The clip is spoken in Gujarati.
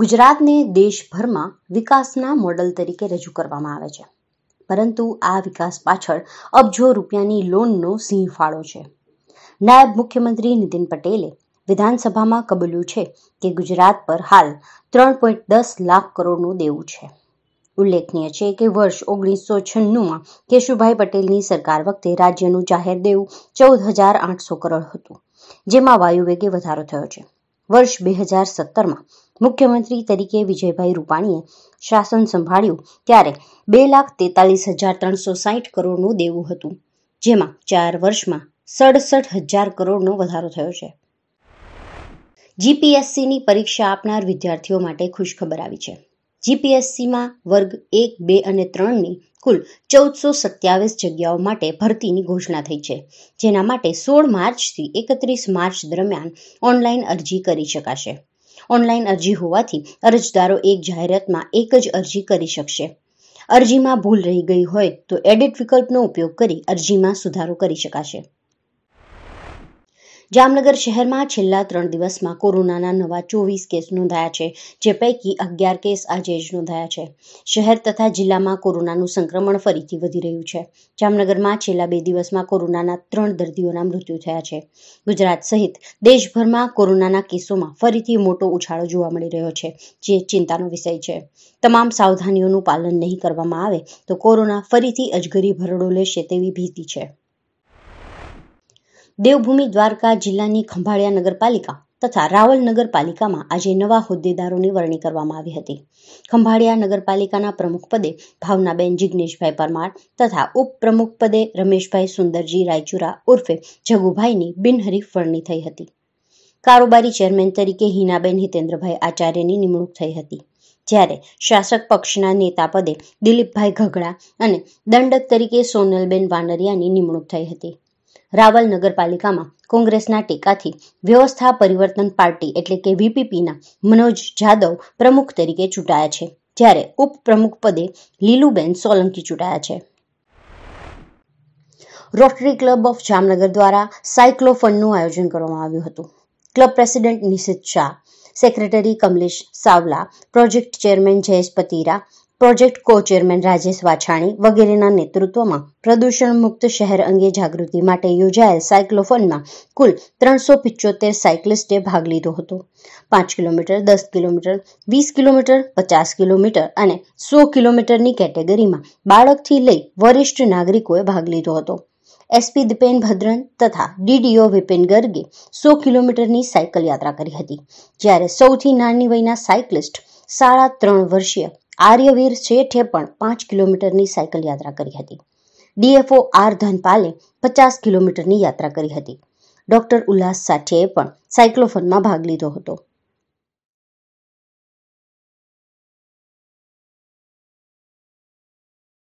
ગુજરાતને દેશભરમાં વિકાસના મોડલ તરીકે રજૂ કરવામાં આવે છે પરંતુ આ વિકાસ પાછળ અબજો રૂપિયાની લોનનો સિંહ ફાળો છે નાયબ મુખ્યમંત્રી નીતિન પટેલે વિધાનસભામાં કબૂલ્યું છે કે ગુજરાત પર હાલ ત્રણ પોઈન્ટ દસ લાખ કરોડનું દેવું છે ઉલ્લેખનીય છે કે વર્ષ ઓગણીસો છન્નુંમાં કેશુભાઈ પટેલની સરકાર વખતે રાજ્યનું જાહેર દેવું ચૌદ હજાર આઠસો કરોડ હતું જેમાં વાયુવેગે વધારો થયો છે વર્ષ બે હજાર સત્તરમાં મુખ્યમંત્રી તરીકે વિજયભાઈ રૂપાણીએ શાસન સંભાળ્યું ત્યારે બે લાખ તેતાલીસ હજાર ત્રણસો સાહીઠ કરોડનું દેવું હતું જેમાં ચાર વર્ષમાં સડસઠ હજાર કરોડનો વધારો થયો છે જીપીએસસીની પરીક્ષા આપનાર વિદ્યાર્થીઓ માટે ખુશખબર આવી છે જીપીએસસીમાં વર્ગ એક બે અને ત્રણની કુલ ચૌદસો સત્યાવીસ જગ્યાઓ માટે ભરતીની ઘોષણા થઈ છે જેના માટે સોળ માર્ચથી એકત્રીસ માર્ચ દરમિયાન ઓનલાઈન અરજી કરી શકાશે ઓનલાઈન અરજી હોવાથી અરજદારો એક જાહેરાતમાં એક જ અરજી કરી શકશે અરજીમાં ભૂલ રહી ગઈ હોય તો એડિટ વિકલ્પનો ઉપયોગ કરી અરજીમાં સુધારો કરી શકાશે જામનગર શહેરમાં છેલ્લા ત્રણ દિવસમાં કોરોનાના નવા ચોવીસ કેસ નોંધાયા છે જે પૈકી અગિયાર કેસ આજે જ નોંધાયા છે શહેર તથા જિલ્લામાં કોરોનાનું સંક્રમણ ફરીથી વધી રહ્યું છે જામનગરમાં છેલ્લા બે દિવસમાં કોરોનાના ત્રણ દર્દીઓના મૃત્યુ થયા છે ગુજરાત સહિત દેશભરમાં કોરોનાના કેસોમાં ફરીથી મોટો ઉછાળો જોવા મળી રહ્યો છે જે ચિંતાનો વિષય છે તમામ સાવધાનીઓનું પાલન નહીં કરવામાં આવે તો કોરોના ફરીથી અજગરી ભરડો લેશે તેવી ભીતિ છે દેવભૂમિ દ્વારકા જિલ્લાની ખંભાળિયા નગરપાલિકા તથા રાવલ નગરપાલિકામાં આજે નવા હોદ્દેદારોની વરણી કરવામાં આવી હતી ખંભાળિયા નગરપાલિકાના પ્રમુખ પદે ભાવનાબેન જિજ્ઞેશભાઈ પરમાર તથા ઉપપ્રમુખ પદે રમેશભાઈ સુંદરજી રાયચુરા ઉર્ફે જગુભાઈની બિનહરીફ વરણી થઈ હતી કારોબારી ચેરમેન તરીકે હિનાબેન હિતેન્દ્રભાઈ આચાર્યની નિમણૂક થઈ હતી જ્યારે શાસક પક્ષના નેતા પદે દિલીપભાઈ ઘઘડા અને દંડક તરીકે સોનલબેન વાનરિયાની નિમણૂક થઈ હતી રાવલ નગરપાલિકામાં કોંગ્રેસના ટેકાથી વ્યવસ્થા પરિવર્તન પાર્ટી એટલે કે વીપીપીના મનોજ જાદવ પ્રમુખ તરીકે ચૂંટાયા છે જ્યારે ઉપપ્રમુખ પદે લીલુબેન સોલંકી ચૂંટાયા છે રોટરી ક્લબ ઓફ જામનગર દ્વારા સાયક્લોફનનું આયોજન કરવામાં આવ્યું હતું club president Nishit Shah secretary Kamlesh Savla project chairman Jayesh Patira project co chairman Rajesh Vachhani વગેરેના નેતૃત્વમાં પ્રદૂષણ મુક્ત શહેર અંગે જાગૃતિ માટે યોજાયેલ સાયક્લોફોનમાં કુલ ત્રણસો પિચોતેર સાયકલિસ્ટે ભાગ લીધો હતો પાંચ કિલોમીટર દસ કિલોમીટર વીસ કિલોમીટર પચાસ કિલોમીટર અને સો કિલોમીટરની કેટેગરીમાં બાળકથી લઈ વરિષ્ઠ નાગરિકોએ ભાગ લીધો હતો એસપી દિપેન ભદ્રન તથા ડીડીઓ વિપિન ગર્ગે સો કિલોમીટરની સાયકલ યાત્રા કરી હતી જ્યારે સૌથી નાની વયના સાયકલિસ્ટ સાડા ત્રણ વર્ષીય આર્યવીર શેઠે પણ પાંચ કિલોમીટરની સાયકલ યાત્રા કરી હતી ડીએફઓ આર ધનપાલે પચાસ કિલોમીટરની યાત્રા કરી હતી ડોક્ટર ઉલ્લાસ સાઠીએ પણ સાયક્લોફોનમાં ભાગ લીધો હતો